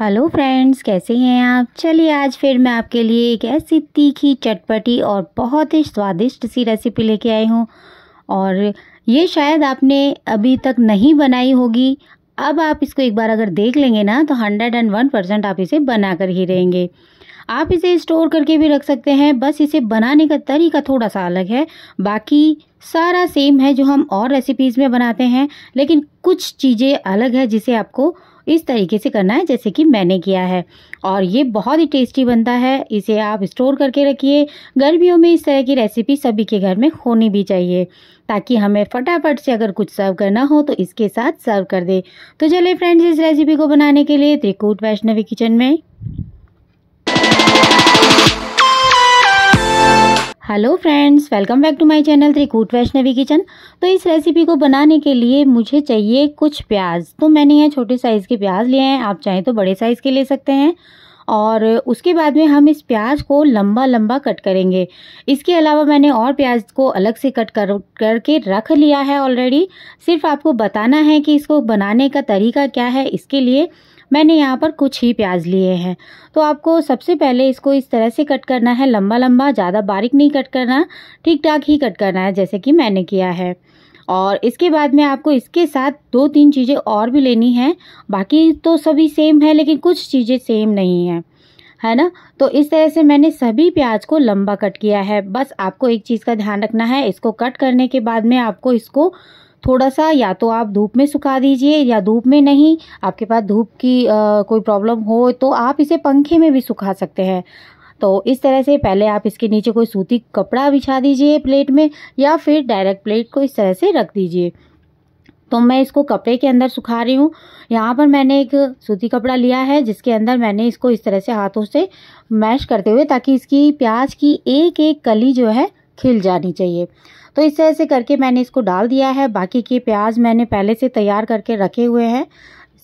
hello friends कैसे हैं आप चलिए आज फिर मैं आपके लिए एक ऐसी तीखी चटपटी और बहुत ही स्वादिष्ट सी रेसिपी लेके आई हूँ और ये शायद आपने अभी तक नहीं बनाई होगी अब आप इसको एक बार अगर देख लेंगे ना तो हंड्रेड एंड वन परसेंट आप इसे बना कर ही रहेंगे आप इसे स्टोर करके भी रख सकते हैं बस इसे बनाने का तरीका थोड़ा सा अलग है बाकी सारा सेम है जो हम और रेसिपीज़ में बनाते हैं लेकिन कुछ चीज़ें अलग है जिसे आपको इस तरीके से करना है जैसे कि मैंने किया है और ये बहुत ही टेस्टी बनता है इसे आप स्टोर करके रखिए गर्मियों में इस तरह की रेसिपी सभी के घर में होनी भी चाहिए ताकि हमें फटाफट से अगर कुछ सर्व करना हो तो इसके साथ सर्व कर दे तो चलिए फ्रेंड्स इस रेसिपी को बनाने के लिए त्रिकूट वैष्णवी किचन में hello friends welcome back to my channel Trikut Vaishnavi kitchen तो इस रेसिपी को बनाने के लिए मुझे चाहिए कुछ प्याज तो मैंने यहाँ छोटे साइज़ के प्याज लिए हैं आप चाहें तो बड़े साइज़ के ले सकते हैं और उसके बाद में हम इस प्याज को लंबा लंबा कट करेंगे इसके अलावा मैंने और प्याज को अलग से कट कर करके रख लिया है ऑलरेडी सिर्फ आपको बताना है कि इसको बनाने का तरीका क्या है इसके लिए मैंने यहाँ पर कुछ ही प्याज लिए हैं तो आपको सबसे पहले इसको इस तरह से कट करना है लंबा लंबा ज़्यादा बारीक नहीं कट करना ठीक ठाक ही कट करना है जैसे कि मैंने किया है और इसके बाद में आपको इसके साथ दो तीन चीज़ें और भी लेनी है बाकी तो सभी सेम है लेकिन कुछ चीज़ें सेम नहीं हैं है ना तो इस तरह से मैंने सभी प्याज को लंबा कट किया है बस आपको एक चीज़ का ध्यान रखना है इसको कट करने के बाद में आपको इसको थोड़ा सा या तो आप धूप में सुखा दीजिए या धूप में नहीं आपके पास धूप की आ, कोई प्रॉब्लम हो तो आप इसे पंखे में भी सुखा सकते हैं तो इस तरह से पहले आप इसके नीचे कोई सूती कपड़ा बिछा दीजिए प्लेट में या फिर डायरेक्ट प्लेट को इस तरह से रख दीजिए तो मैं इसको कपड़े के अंदर सुखा रही हूँ यहाँ पर मैंने एक सूती कपड़ा लिया है जिसके अंदर मैंने इसको इस तरह से हाथों से मैश करते हुए ताकि इसकी प्याज की एक एक कली जो है खिल जानी चाहिए तो इस तरह से करके मैंने इसको डाल दिया है बाकी के प्याज मैंने पहले से तैयार करके रखे हुए हैं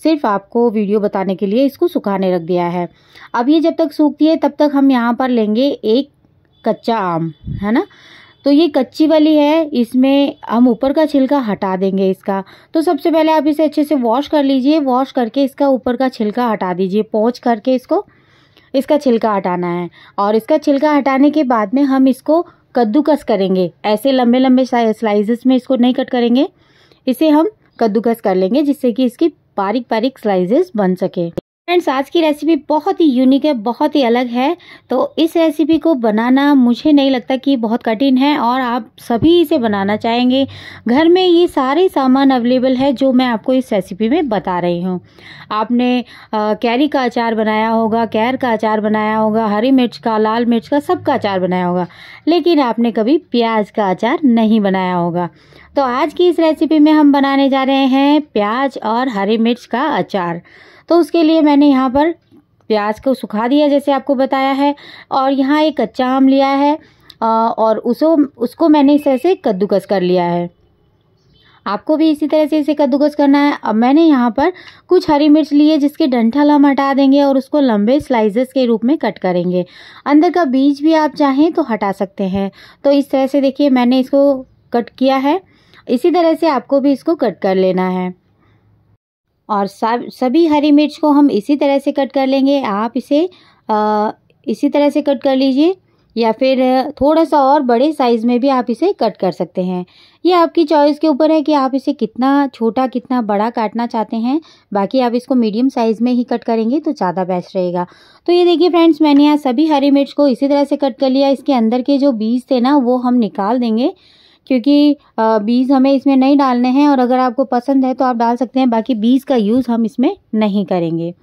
सिर्फ आपको वीडियो बताने के लिए इसको सुखाने रख दिया है अब ये जब तक सूखती है तब तक हम यहाँ पर लेंगे एक कच्चा आम है ना तो ये कच्ची वाली है इसमें हम ऊपर का छिलका हटा देंगे इसका तो सबसे पहले आप इसे अच्छे से वॉश कर लीजिए वॉश करके इसका ऊपर का छिलका हटा दीजिए पोच करके इसको इसका छिलका हटाना है और इसका छिलका हटाने के बाद में हम इसको कद्दूकस करेंगे ऐसे लंबे लंबे स्लाइसेस में इसको नहीं कट करेंगे इसे हम कद्दूकस कर लेंगे जिससे कि इसकी बारीक बारीक स्लाइसेस बन सके फ्रेंड्स आज की रेसिपी बहुत ही यूनिक है बहुत ही अलग है तो इस रेसिपी को बनाना मुझे नहीं लगता कि बहुत कठिन है और आप सभी इसे बनाना चाहेंगे घर में ये सारे सामान अवेलेबल है जो मैं आपको इस रेसिपी में बता रही हूँ आपने कैरी का अचार बनाया होगा कैर का अचार बनाया होगा हरी मिर्च का लाल मिर्च का सब का अचार बनाया होगा लेकिन आपने कभी प्याज का अचार नहीं बनाया होगा तो आज की इस रेसिपी में हम बनाने जा रहे हैं प्याज और हरी मिर्च का अचार तो उसके लिए मैंने यहाँ पर प्याज को सुखा दिया जैसे आपको बताया है और यहाँ एक कच्चा आम लिया है और उसो उसको मैंने इस तरह से कद्दूकस कर लिया है आपको भी इसी तरह से इसे कद्दूकस करना है अब मैंने यहाँ पर कुछ हरी मिर्च ली है जिसके डंठल हम हटा देंगे और उसको लंबे स्लाइसेस के रूप में कट करेंगे अंदर का बीज भी आप चाहें तो हटा सकते हैं तो इस तरह से देखिए मैंने इसको कट किया है इसी तरह से आपको भी इसको कट कर लेना है और सब सभी हरी मिर्च को हम इसी तरह से कट कर लेंगे आप इसे आ, इसी तरह से कट कर लीजिए या फिर थोड़ा सा और बड़े साइज़ में भी आप इसे कट कर सकते हैं ये आपकी चॉइस के ऊपर है कि आप इसे कितना छोटा कितना बड़ा काटना चाहते हैं बाकी आप इसको मीडियम साइज़ में ही कट करेंगे तो ज़्यादा बेस्ट रहेगा तो ये देखिए फ्रेंड्स मैंने यहाँ सभी हरी मिर्च को इसी तरह से कट कर लिया इसके अंदर के जो बीज थे ना वो हम निकाल देंगे क्योंकि बीज हमें इसमें नहीं डालने हैं और अगर आपको पसंद है तो आप डाल सकते हैं बाकी बीज का यूज़ हम इसमें नहीं करेंगे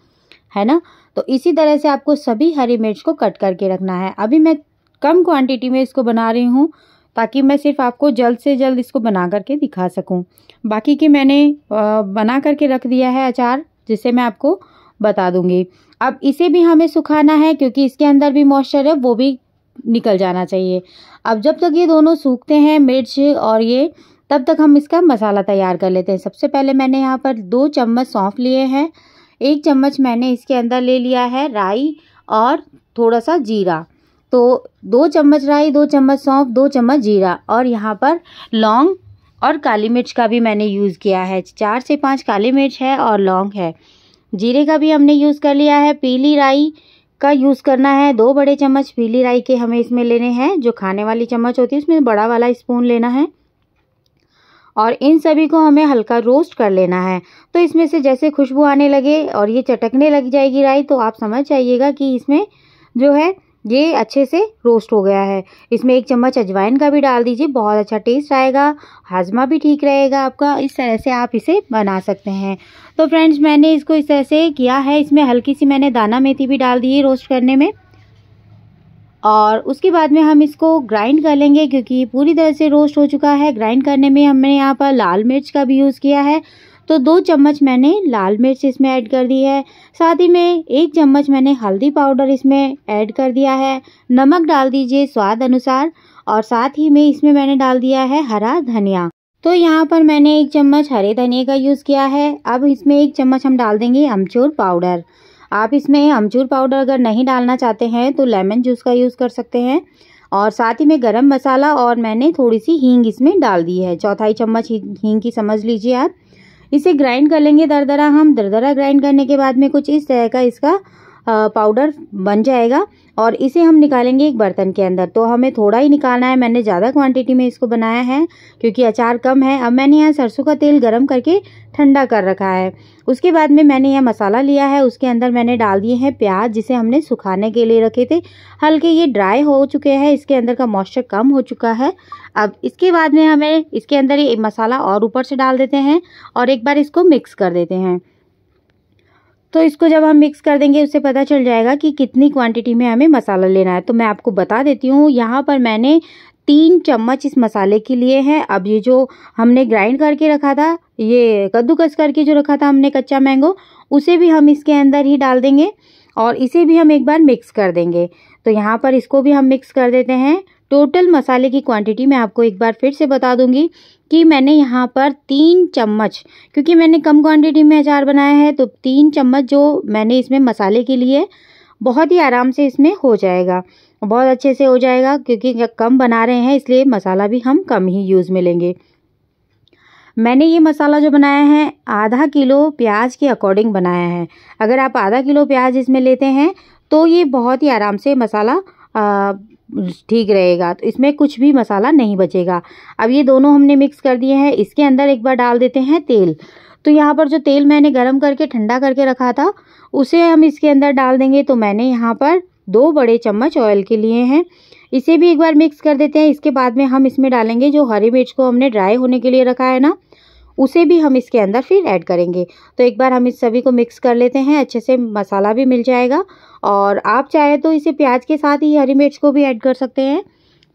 है ना तो इसी तरह से आपको सभी हरी मिर्च को कट करके रखना है अभी मैं कम क्वांटिटी में इसको बना रही हूँ ताकि मैं सिर्फ आपको जल्द से जल्द इसको बना करके दिखा सकूँ बाकी के मैंने बना करके रख दिया है अचार जिसे मैं आपको बता दूंगी अब इसे भी हमें सुखाना है क्योंकि इसके अंदर भी मॉइस्चर है वो भी निकल जाना चाहिए अब जब तक ये दोनों सूखते हैं मिर्च और ये तब तक हम इसका मसाला तैयार कर लेते हैं सबसे पहले मैंने यहाँ पर दो चम्मच सौंफ लिए हैं एक चम्मच मैंने इसके अंदर ले लिया है राई और थोड़ा सा जीरा तो दो चम्मच राई दो चम्मच सौंफ दो चम्मच जीरा और यहाँ पर लौंग और काली मिर्च का भी मैंने यूज़ किया है चार से पाँच काली मिर्च है और लौंग है जीरे का भी हमने यूज़ कर लिया है पीली राई का यूज़ करना है दो बड़े चम्मच पीली राई के हमें इसमें लेने हैं जो खाने वाली चम्मच होती है उसमें बड़ा वाला स्पून लेना है और इन सभी को हमें हल्का रोस्ट कर लेना है तो इसमें से जैसे खुशबू आने लगे और ये चटकने लग जाएगी राई तो आप समझ जाइएगा कि इसमें जो है ये अच्छे से रोस्ट हो गया है इसमें एक चम्मच अजवाइन का भी डाल दीजिए बहुत अच्छा टेस्ट आएगा हाजमा भी ठीक रहेगा आपका इस तरह से आप इसे बना सकते हैं तो फ्रेंड्स मैंने इसको इस तरह से किया है इसमें हल्की सी मैंने दाना मेथी भी डाल दी है रोस्ट करने में और उसके बाद में हम इसको ग्राइंड कर लेंगे क्योंकि पूरी तरह से रोस्ट हो चुका है ग्राइंड करने में हमने यहाँ पर लाल मिर्च का भी यूज़ किया है तो दो चम्मच मैंने लाल मिर्च इसमें ऐड कर दी है साथ ही में एक चम्मच मैंने हल्दी पाउडर इसमें ऐड कर दिया है नमक डाल दीजिए स्वाद अनुसार और साथ ही में इसमें मैंने डाल दिया है हरा धनिया तो यहाँ पर मैंने एक चम्मच हरे धनिया का यूज़ किया है अब इसमें एक चम्मच हम डाल देंगे अमचूर पाउडर आप इसमें अमचूर पाउडर अगर नहीं डालना चाहते हैं तो लेमन जूस का यूज़ कर सकते हैं और साथ ही में गरम मसाला और मैंने थोड़ी सी हींग इसमें डाल दी है चौथाई चम्मच हींग की समझ लीजिए आप इसे ग्राइंड कर लेंगे दरदरा हम दरदरा ग्राइंड करने के बाद में कुछ इस तरह का इसका पाउडर बन जाएगा और इसे हम निकालेंगे एक बर्तन के अंदर तो हमें थोड़ा ही निकालना है मैंने ज़्यादा क्वांटिटी में इसको बनाया है क्योंकि अचार कम है अब मैंने यहाँ सरसों का तेल गरम करके ठंडा कर रखा है उसके बाद में मैंने यह मसाला लिया है उसके अंदर मैंने डाल दिए हैं प्याज जिसे हमने सुखाने के लिए रखे थे हल्के ये ड्राई हो चुके हैं इसके अंदर का मॉइस्चर कम हो चुका है अब इसके बाद में हमें इसके अंदर ये मसाला और ऊपर से डाल देते हैं और एक बार इसको मिक्स कर देते हैं तो इसको जब हम मिक्स कर देंगे उससे पता चल जाएगा कि कितनी क्वांटिटी में हमें मसाला लेना है तो मैं आपको बता देती हूँ यहाँ पर मैंने तीन चम्मच इस मसाले के लिए हैं अब ये जो हमने ग्राइंड करके रखा था ये कद्दूकस करके जो रखा था हमने कच्चा मैंगो उसे भी हम इसके अंदर ही डाल देंगे और इसे भी हम एक बार मिक्स कर देंगे तो यहाँ पर इसको भी हम मिक्स कर देते हैं टोटल मसाले की क्वांटिटी मैं आपको एक बार फिर से बता दूंगी कि मैंने यहाँ पर तीन चम्मच क्योंकि मैंने कम क्वांटिटी में अचार बनाया है तो तीन चम्मच जो मैंने इसमें मसाले के लिए बहुत ही आराम से इसमें हो जाएगा बहुत अच्छे से हो जाएगा क्योंकि कम बना रहे हैं इसलिए मसाला भी हम कम ही यूज़ में लेंगे मैंने ये मसाला जो बनाया है आधा किलो प्याज के अकॉर्डिंग बनाया है अगर आप आधा किलो प्याज इसमें लेते हैं तो ये बहुत ही आराम से मसाला आ, ठीक रहेगा तो इसमें कुछ भी मसाला नहीं बचेगा अब ये दोनों हमने मिक्स कर दिए हैं इसके अंदर एक बार डाल देते हैं तेल तो यहाँ पर जो तेल मैंने गर्म करके ठंडा करके रखा था उसे हम इसके अंदर डाल देंगे तो मैंने यहाँ पर दो बड़े चम्मच ऑयल के लिए हैं इसे भी एक बार मिक्स कर देते हैं इसके बाद में हम इसमें डालेंगे जो हरी मिर्च को हमने ड्राई होने के लिए रखा है ना उसे भी हम इसके अंदर फिर ऐड करेंगे तो एक बार हम इस सभी को मिक्स कर लेते हैं अच्छे से मसाला भी मिल जाएगा और आप चाहे तो इसे प्याज के साथ ही हरी मिर्च को भी ऐड कर सकते हैं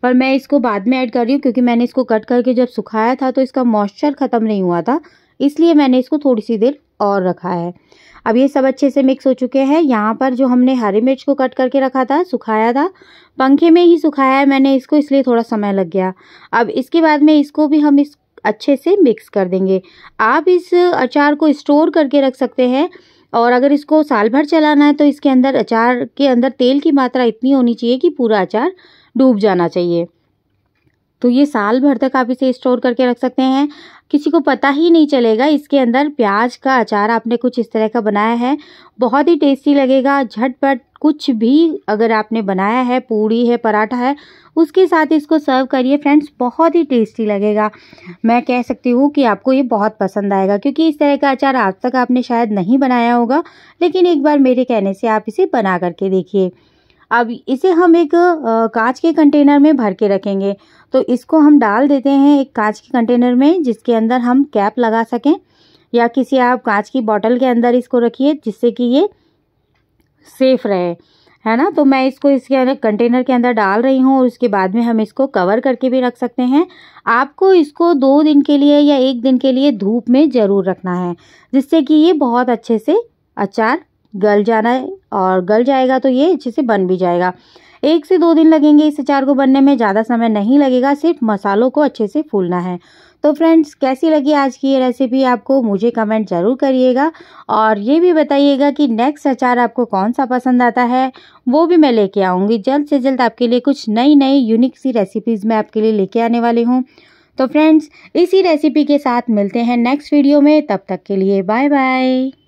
पर मैं इसको बाद में ऐड कर रही हूँ क्योंकि मैंने इसको कट करके जब सुखाया था तो इसका मॉइस्चर ख़त्म नहीं हुआ था इसलिए मैंने इसको थोड़ी सी देर और रखा है अब ये सब अच्छे से मिक्स हो चुके हैं यहाँ पर जो हमने हरी मिर्च को कट करके रखा था सुखाया था पंखे में ही सुखाया है मैंने इसको इसलिए थोड़ा समय लग गया अब इसके बाद में इसको भी हम इस अच्छे से मिक्स कर देंगे आप इस अचार को स्टोर करके रख सकते हैं और अगर इसको साल भर चलाना है तो इसके अंदर अचार के अंदर तेल की मात्रा इतनी होनी चाहिए कि पूरा अचार डूब जाना चाहिए तो ये साल भर तक आप इसे स्टोर करके रख सकते हैं किसी को पता ही नहीं चलेगा इसके अंदर प्याज का अचार आपने कुछ इस तरह का बनाया है बहुत ही टेस्टी लगेगा झटपट कुछ भी अगर आपने बनाया है पूड़ी है पराठा है उसके साथ इसको सर्व करिए फ्रेंड्स बहुत ही टेस्टी लगेगा मैं कह सकती हूँ कि आपको ये बहुत पसंद आएगा क्योंकि इस तरह का अचार आज तक आपने शायद नहीं बनाया होगा लेकिन एक बार मेरे कहने से आप इसे बना करके देखिए अब इसे हम एक कांच के कंटेनर में भर के रखेंगे तो इसको हम डाल देते हैं एक कांच के कंटेनर में जिसके अंदर हम कैप लगा सकें या किसी आप कांच की बॉटल के अंदर इसको रखिए जिससे कि ये सेफ रहे है ना तो मैं इसको इसके अंदर कंटेनर के अंदर डाल रही हूँ और उसके बाद में हम इसको कवर करके भी रख सकते हैं आपको इसको दो दिन के लिए या एक दिन के लिए धूप में ज़रूर रखना है जिससे कि ये बहुत अच्छे से अचार गल जाना है और गल जाएगा तो ये अच्छे से बन भी जाएगा एक से दो दिन लगेंगे इस अचार को बनने में ज़्यादा समय नहीं लगेगा सिर्फ मसालों को अच्छे से फूलना है तो फ्रेंड्स कैसी लगी आज की ये रेसिपी आपको मुझे कमेंट ज़रूर करिएगा और ये भी बताइएगा कि नेक्स्ट अचार आपको कौन सा पसंद आता है वो भी मैं लेके आऊँगी जल्द से जल्द आपके लिए कुछ नई नई यूनिक सी रेसिपीज़ मैं आपके लिए लेके आने वाली हूँ तो फ्रेंड्स इसी रेसिपी के साथ मिलते हैं नेक्स्ट वीडियो में तब तक के लिए बाय बाय